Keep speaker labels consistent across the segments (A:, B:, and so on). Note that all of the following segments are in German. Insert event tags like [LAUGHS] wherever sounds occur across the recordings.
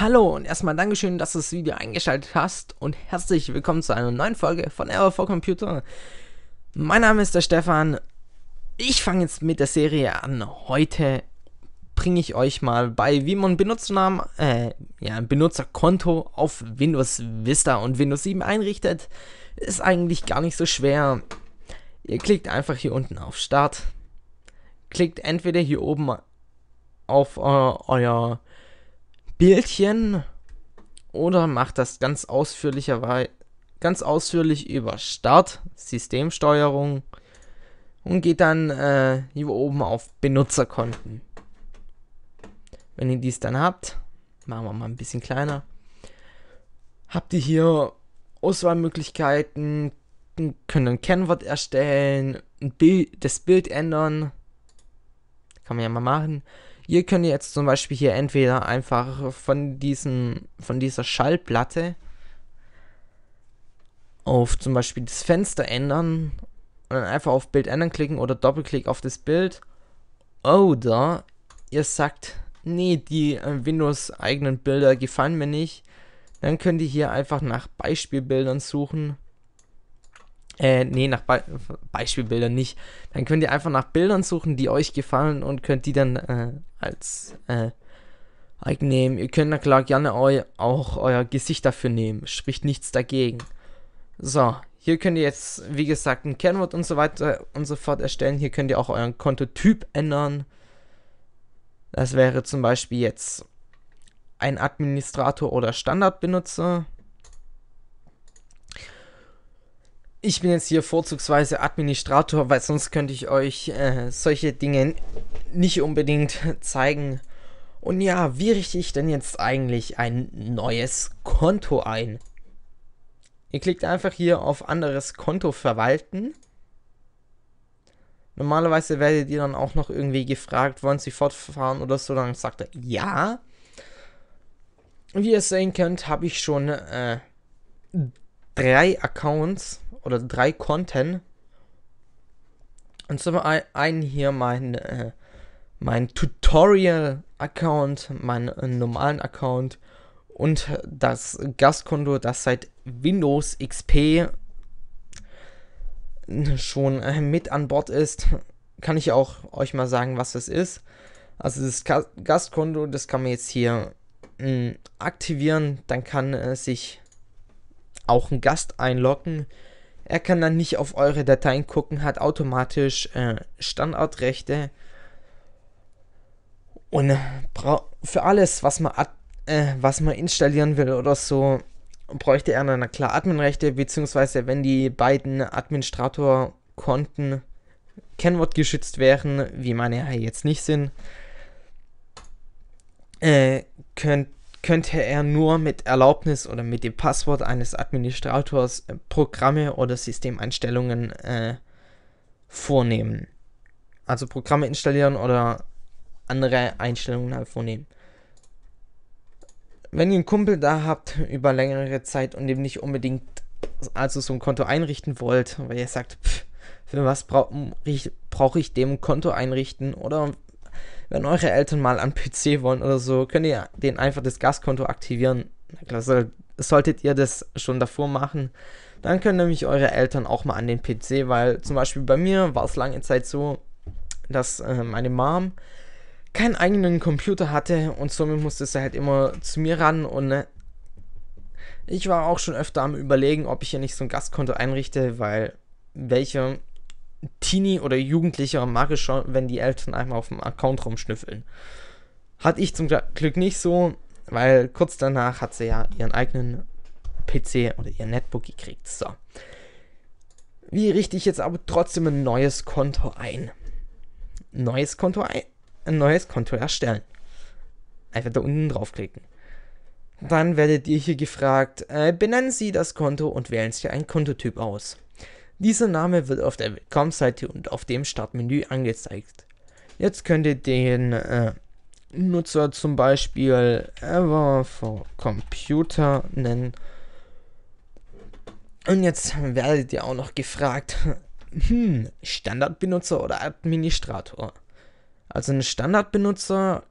A: Hallo und erstmal Dankeschön, dass du das Video eingeschaltet hast und herzlich willkommen zu einer neuen Folge von Error for Computer. Mein Name ist der Stefan. Ich fange jetzt mit der Serie an. Heute bringe ich euch mal bei, wie man Benutzernamen, äh, ja, Benutzerkonto auf Windows Vista und Windows 7 einrichtet. Ist eigentlich gar nicht so schwer. Ihr klickt einfach hier unten auf Start. Klickt entweder hier oben auf äh, euer Bildchen oder macht das ganz ausführlicher, ganz ausführlich über Start, Systemsteuerung und geht dann äh, hier oben auf Benutzerkonten. Wenn ihr dies dann habt, machen wir mal ein bisschen kleiner, habt ihr hier Auswahlmöglichkeiten, könnt ein Kennwort erstellen, Bild, das Bild ändern, kann man ja mal machen Ihr könnt jetzt zum Beispiel hier entweder einfach von diesen, von dieser Schallplatte auf zum Beispiel das Fenster ändern und dann einfach auf Bild ändern klicken oder Doppelklick auf das Bild. Oder ihr sagt, nee, die äh, Windows eigenen Bilder gefallen mir nicht. Dann könnt ihr hier einfach nach Beispielbildern suchen. Äh, nee, nach Be Beispielbildern nicht. Dann könnt ihr einfach nach Bildern suchen, die euch gefallen und könnt die dann äh, als äh, einnehmen. Ihr könnt da klar gerne eu auch euer Gesicht dafür nehmen. Spricht nichts dagegen. So, hier könnt ihr jetzt, wie gesagt, ein Kennwort und so weiter und so fort erstellen. Hier könnt ihr auch euren Kontotyp ändern. Das wäre zum Beispiel jetzt ein Administrator oder Standardbenutzer. ich bin jetzt hier vorzugsweise Administrator, weil sonst könnte ich euch äh, solche Dinge nicht unbedingt [LAUGHS] zeigen. Und ja, wie richte ich denn jetzt eigentlich ein neues Konto ein? Ihr klickt einfach hier auf anderes Konto verwalten. Normalerweise werdet ihr dann auch noch irgendwie gefragt, wollen Sie fortfahren oder so, dann sagt er ja. Wie ihr sehen könnt, habe ich schon äh, drei Accounts oder drei Konten. Und zum einen hier mein, äh, mein Tutorial-Account, meinen äh, normalen Account und das Gastkonto, das seit Windows XP schon äh, mit an Bord ist. Kann ich auch euch mal sagen, was das ist. Also das Gastkonto, das kann man jetzt hier hm, aktivieren. Dann kann äh, sich auch einen Gast einloggen. Er kann dann nicht auf eure Dateien gucken, hat automatisch äh, Standortrechte. Und äh, für alles, was man, äh, was man installieren will oder so, bräuchte er dann klar Adminrechte, beziehungsweise wenn die beiden Administrator-Konten Kennwort geschützt wären, wie meine ja jetzt nicht sind, äh, könnt könnte er nur mit Erlaubnis oder mit dem Passwort eines Administrators äh, Programme oder Systemeinstellungen äh, vornehmen. Also Programme installieren oder andere Einstellungen halt vornehmen. Wenn ihr einen Kumpel da habt über längere Zeit und eben nicht unbedingt also so ein Konto einrichten wollt, weil ihr sagt, pff, für was brauche brauch ich dem Konto einrichten oder wenn eure Eltern mal an PC wollen oder so, könnt ihr den einfach das Gastkonto aktivieren. solltet ihr das schon davor machen, dann können nämlich eure Eltern auch mal an den PC, weil zum Beispiel bei mir war es lange Zeit so, dass äh, meine Mom keinen eigenen Computer hatte und somit musste sie halt immer zu mir ran und äh, ich war auch schon öfter am überlegen, ob ich hier nicht so ein Gastkonto einrichte, weil welcher Teenie oder Jugendlicher mag es schon, wenn die Eltern einmal auf dem Account rumschnüffeln. Hatte ich zum Glück nicht so, weil kurz danach hat sie ja ihren eigenen PC oder ihr Netbook gekriegt. So. Wie richte ich jetzt aber trotzdem ein neues Konto ein? Neues Konto ein? Ein neues Konto erstellen. Einfach da unten draufklicken. Dann werdet ihr hier gefragt, äh, benennen Sie das Konto und wählen Sie einen Kontotyp aus. Dieser Name wird auf der Willkommensseite und auf dem Startmenü angezeigt. Jetzt könnt ihr den äh, Nutzer zum Beispiel Ever for Computer nennen. Und jetzt werdet ihr auch noch gefragt, [LAUGHS] hm, Standardbenutzer oder Administrator? Also ein Standardbenutzer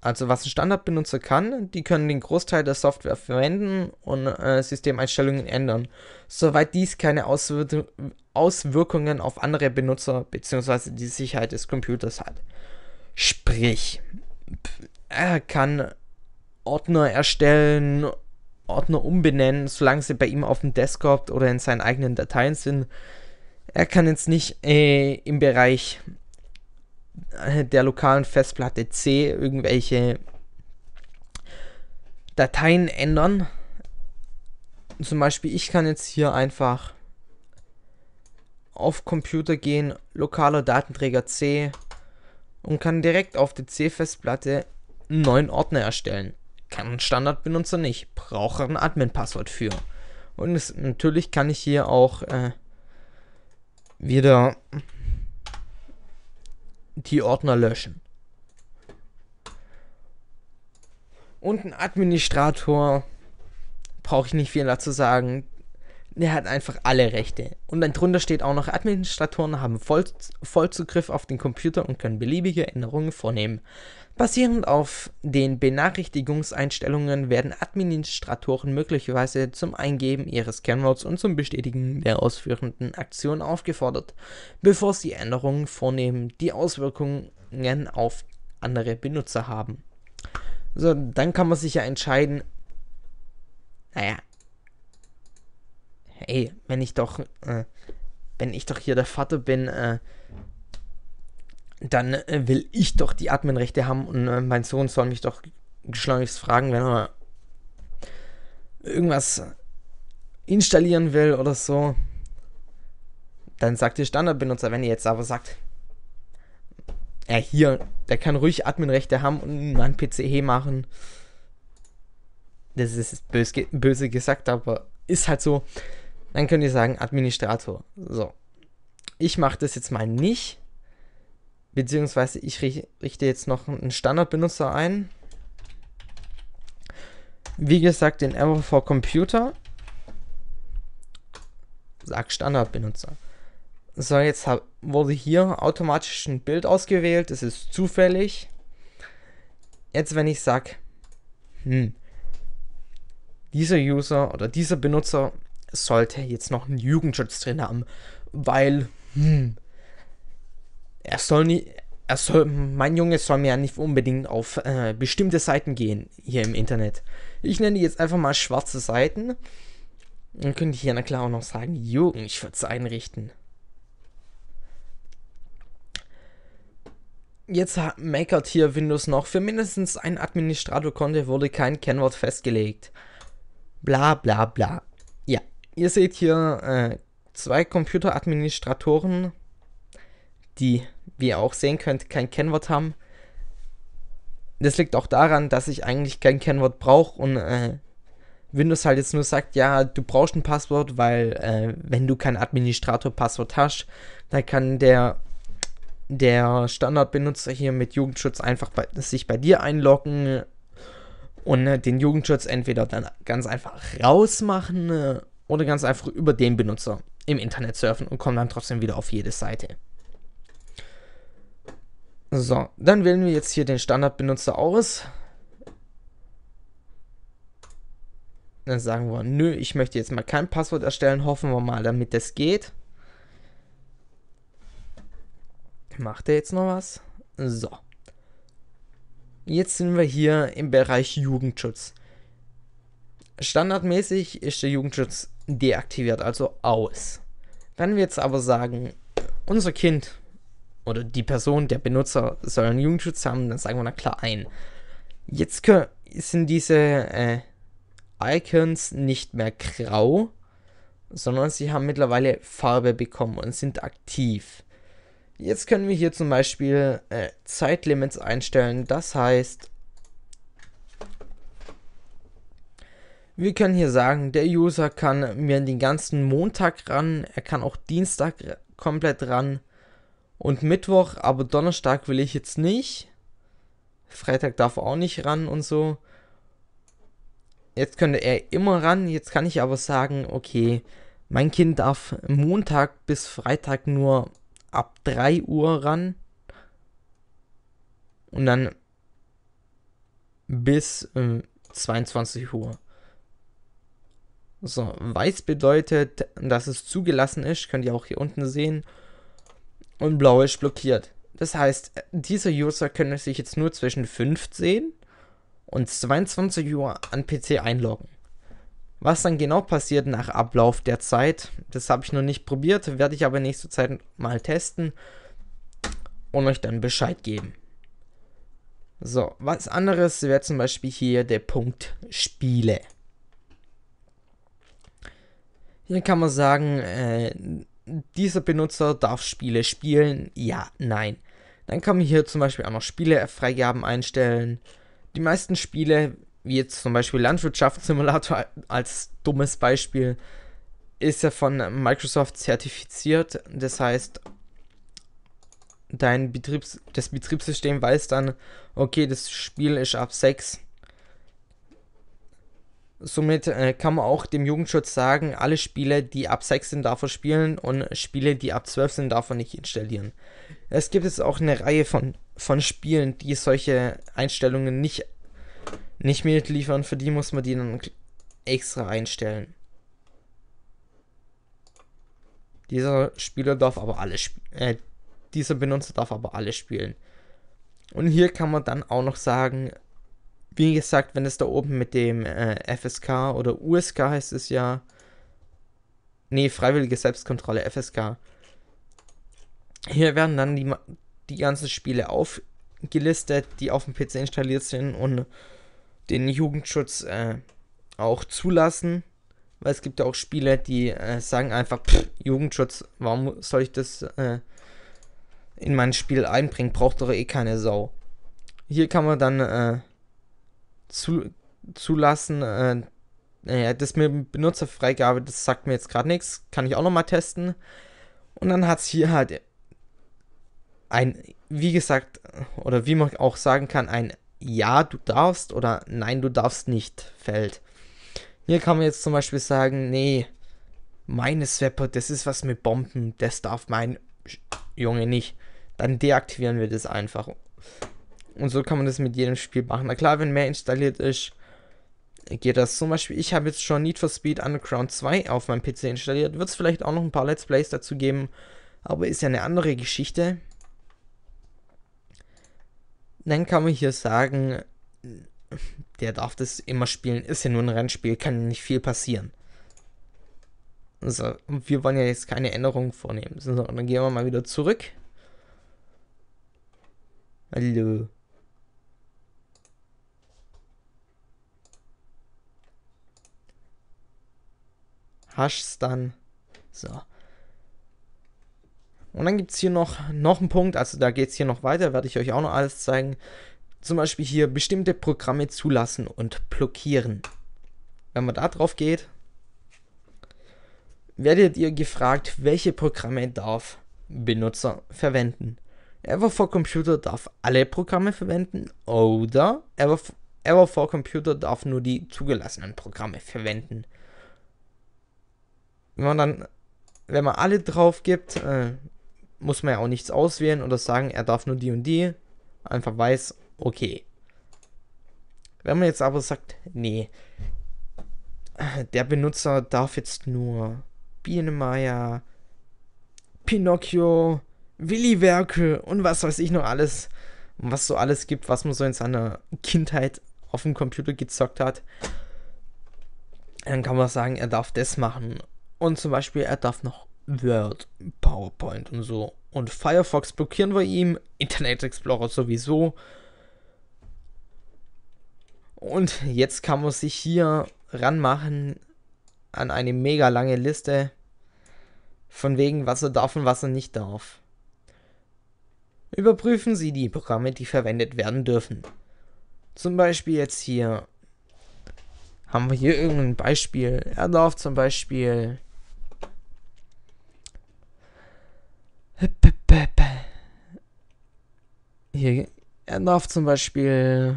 A: also was ein Standardbenutzer kann, die können den Großteil der Software verwenden und äh, Systemeinstellungen ändern, soweit dies keine Auswir Auswirkungen auf andere Benutzer bzw. die Sicherheit des Computers hat. Sprich, er kann Ordner erstellen, Ordner umbenennen, solange sie bei ihm auf dem Desktop oder in seinen eigenen Dateien sind. Er kann jetzt nicht äh, im Bereich der lokalen Festplatte C irgendwelche Dateien ändern. Zum Beispiel, ich kann jetzt hier einfach auf Computer gehen, lokaler Datenträger C und kann direkt auf der C-Festplatte einen neuen Ordner erstellen. Kann ein Standardbenutzer nicht, brauche ein Admin-Passwort für. Und es, natürlich kann ich hier auch äh, wieder die Ordner löschen. Und ein Administrator brauche ich nicht viel dazu sagen. Der hat einfach alle Rechte. Und dann drunter steht auch noch, Administratoren haben Voll Vollzugriff auf den Computer und können beliebige Änderungen vornehmen. Basierend auf den Benachrichtigungseinstellungen werden Administratoren möglicherweise zum Eingeben ihres Kernworts und zum Bestätigen der ausführenden Aktion aufgefordert, bevor sie Änderungen vornehmen, die Auswirkungen auf andere Benutzer haben. So, dann kann man sich ja entscheiden, naja, ey, wenn ich doch, äh, wenn ich doch hier der Vater bin, äh, dann äh, will ich doch die Adminrechte haben und äh, mein Sohn soll mich doch geschleunigst fragen, wenn er irgendwas installieren will oder so. Dann sagt der Standardbenutzer, wenn ihr jetzt aber sagt, ja hier, der kann ruhig Adminrechte haben und meinen PC eh machen. Das ist böse, böse gesagt, aber ist halt so. Dann könnt ihr sagen Administrator. So. Ich mache das jetzt mal nicht. Beziehungsweise ich richte jetzt noch einen Standardbenutzer ein. Wie gesagt, den Error for Computer. Sag Standardbenutzer. So, jetzt hab, wurde hier automatisch ein Bild ausgewählt. Das ist zufällig. Jetzt, wenn ich sage, hm, dieser User oder dieser Benutzer sollte jetzt noch einen Jugendschutz drin haben, weil, hm, er soll nicht, er soll, mein Junge soll mir ja nicht unbedingt auf äh, bestimmte Seiten gehen hier im Internet. Ich nenne die jetzt einfach mal schwarze Seiten. Dann könnte ich hier na klar auch noch sagen, Jürgen, ich würde es einrichten. Jetzt meckert hier Windows noch, für mindestens ein Administratorkonto wurde kein Kennwort festgelegt. Bla bla bla ihr seht hier äh, zwei Computeradministratoren, die, wie ihr auch sehen könnt, kein Kennwort haben. Das liegt auch daran, dass ich eigentlich kein Kennwort brauche und äh, Windows halt jetzt nur sagt, ja, du brauchst ein Passwort, weil äh, wenn du kein Administrator-Passwort hast, dann kann der, der Standardbenutzer hier mit Jugendschutz einfach bei, sich bei dir einloggen und äh, den Jugendschutz entweder dann ganz einfach rausmachen äh, oder ganz einfach über den Benutzer im Internet surfen und kommen dann trotzdem wieder auf jede Seite. So, dann wählen wir jetzt hier den Standardbenutzer aus. Dann sagen wir, nö, ich möchte jetzt mal kein Passwort erstellen, hoffen wir mal, damit das geht. Macht er jetzt noch was? So. Jetzt sind wir hier im Bereich Jugendschutz. Standardmäßig ist der Jugendschutz deaktiviert, also aus. Wenn wir jetzt aber sagen, unser Kind oder die Person, der Benutzer soll einen Jugendschutz haben, dann sagen wir na klar ein. Jetzt sind diese äh, Icons nicht mehr grau, sondern sie haben mittlerweile Farbe bekommen und sind aktiv. Jetzt können wir hier zum Beispiel äh, Zeitlimits einstellen. Das heißt, Wir können hier sagen, der User kann mir den ganzen Montag ran, er kann auch Dienstag komplett ran und Mittwoch, aber Donnerstag will ich jetzt nicht. Freitag darf er auch nicht ran und so. Jetzt könnte er immer ran, jetzt kann ich aber sagen, okay, mein Kind darf Montag bis Freitag nur ab 3 Uhr ran. Und dann bis äh, 22 Uhr. So, weiß bedeutet, dass es zugelassen ist, könnt ihr auch hier unten sehen. Und blau ist blockiert. Das heißt, dieser User können sich jetzt nur zwischen 15 und 22 Uhr an PC einloggen. Was dann genau passiert nach Ablauf der Zeit, das habe ich noch nicht probiert, werde ich aber nächste Zeit mal testen und euch dann Bescheid geben. So, was anderes wäre zum Beispiel hier der Punkt Spiele. Hier kann man sagen, äh, dieser Benutzer darf Spiele spielen, ja, nein. Dann kann man hier zum Beispiel auch noch Spielefreigaben einstellen. Die meisten Spiele, wie jetzt zum Beispiel Landwirtschaftssimulator [LAUGHS] als dummes Beispiel, ist ja von Microsoft zertifiziert. Das heißt, dein Betriebs das Betriebssystem weiß dann, okay, das Spiel ist ab 6 Somit äh, kann man auch dem Jugendschutz sagen, alle Spiele, die ab 6 sind, darf er spielen und Spiele, die ab 12 sind, darf er nicht installieren. Es gibt jetzt auch eine Reihe von, von Spielen, die solche Einstellungen nicht, nicht mitliefern. Für die muss man die dann extra einstellen. Dieser Spieler darf aber alle äh, dieser Benutzer darf aber alle spielen. Und hier kann man dann auch noch sagen, wie gesagt, wenn es da oben mit dem äh, FSK oder USK heißt es ja. Nee, freiwillige Selbstkontrolle, FSK. Hier werden dann die, die ganzen Spiele aufgelistet, die auf dem PC installiert sind und den Jugendschutz äh, auch zulassen. Weil es gibt ja auch Spiele, die äh, sagen einfach, pff, Jugendschutz, warum soll ich das äh, in mein Spiel einbringen? Braucht doch eh keine Sau. Hier kann man dann äh, zu, zulassen. Äh, naja, das mit Benutzerfreigabe, das sagt mir jetzt gerade nichts. Kann ich auch nochmal testen. Und dann hat es hier halt ein, wie gesagt, oder wie man auch sagen kann, ein Ja, du darfst oder Nein, du darfst nicht fällt. Hier kann man jetzt zum Beispiel sagen, nee, meine Swapper, das ist was mit Bomben, das darf mein Junge nicht. Dann deaktivieren wir das einfach und so kann man das mit jedem Spiel machen. Na klar, wenn mehr installiert ist, geht das. Zum Beispiel, ich habe jetzt schon Need for Speed Underground 2 auf meinem PC installiert. Wird es vielleicht auch noch ein paar Let's Plays dazu geben, aber ist ja eine andere Geschichte. Dann kann man hier sagen, der darf das immer spielen. Ist ja nur ein Rennspiel, kann nicht viel passieren. So, und wir wollen ja jetzt keine Änderungen vornehmen. So, dann gehen wir mal wieder zurück. Hallo. Hasch's dann. So. Und dann gibt es hier noch, noch einen Punkt, also da geht es hier noch weiter, werde ich euch auch noch alles zeigen. Zum Beispiel hier bestimmte Programme zulassen und blockieren. Wenn man da drauf geht, werdet ihr gefragt, welche Programme darf Benutzer verwenden. Ever4 Computer darf alle Programme verwenden oder Ever4 Computer darf nur die zugelassenen Programme verwenden wenn man dann, wenn man alle drauf gibt, äh, muss man ja auch nichts auswählen oder sagen, er darf nur die und die. Einfach weiß, okay. Wenn man jetzt aber sagt, nee, der Benutzer darf jetzt nur Bienenmeier, Pinocchio, Willi Werke und was weiß ich noch alles, was so alles gibt, was man so in seiner Kindheit auf dem Computer gezockt hat, dann kann man sagen, er darf das machen und zum Beispiel, er darf noch Word, PowerPoint und so. Und Firefox blockieren wir ihm, [LAUGHS] Internet Explorer sowieso. Und jetzt kann man sich hier ranmachen an eine mega lange Liste von wegen, was er darf und was er nicht darf. Überprüfen Sie die Programme, die verwendet werden dürfen. Zum Beispiel jetzt hier haben wir hier irgendein Beispiel. Er darf zum Beispiel Hier, er darf zum Beispiel...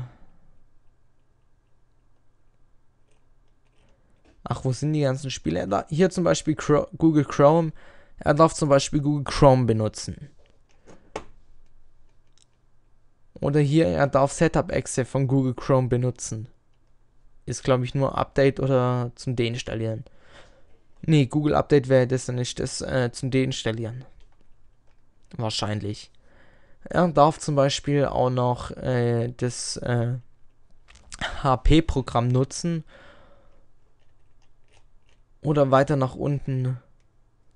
A: Ach, wo sind die ganzen Spiele? hier zum Beispiel Google Chrome. Er darf zum Beispiel Google Chrome benutzen. Oder hier, er darf Setup Exe von Google Chrome benutzen. Ist, glaube ich, nur Update oder zum Deinstallieren. Ne, Google Update wäre das dann nicht, das äh, zum Deinstallieren. Wahrscheinlich. Er darf zum Beispiel auch noch äh, das äh, HP-Programm nutzen. Oder weiter nach unten.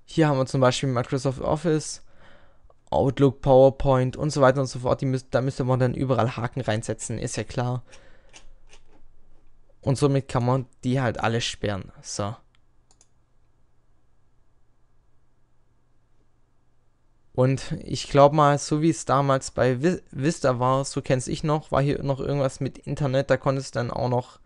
A: Hier haben wir zum Beispiel Microsoft Office, Outlook, PowerPoint und so weiter und so fort. Müß, da müsste man dann überall Haken reinsetzen, ist ja klar. Und somit kann man die halt alle sperren. So. Und ich glaube mal, so wie es damals bei Vista war, so kenn's ich noch, war hier noch irgendwas mit Internet, da konntest du dann auch noch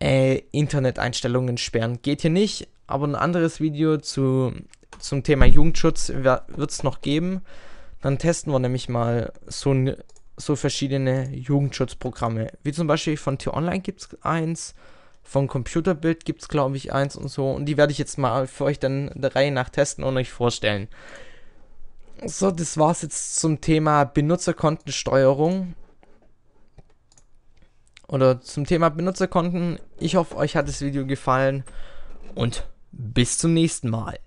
A: äh, Internet-Einstellungen sperren. Geht hier nicht, aber ein anderes Video zu, zum Thema Jugendschutz wird es noch geben. Dann testen wir nämlich mal so, so verschiedene Jugendschutzprogramme. Wie zum Beispiel von T-Online gibt es eins, von Computerbild gibt es glaube ich eins und so. Und die werde ich jetzt mal für euch dann der Reihe nach testen und euch vorstellen. So, das war's jetzt zum Thema Benutzerkontensteuerung. Oder zum Thema Benutzerkonten. Ich hoffe, euch hat das Video gefallen und bis zum nächsten Mal.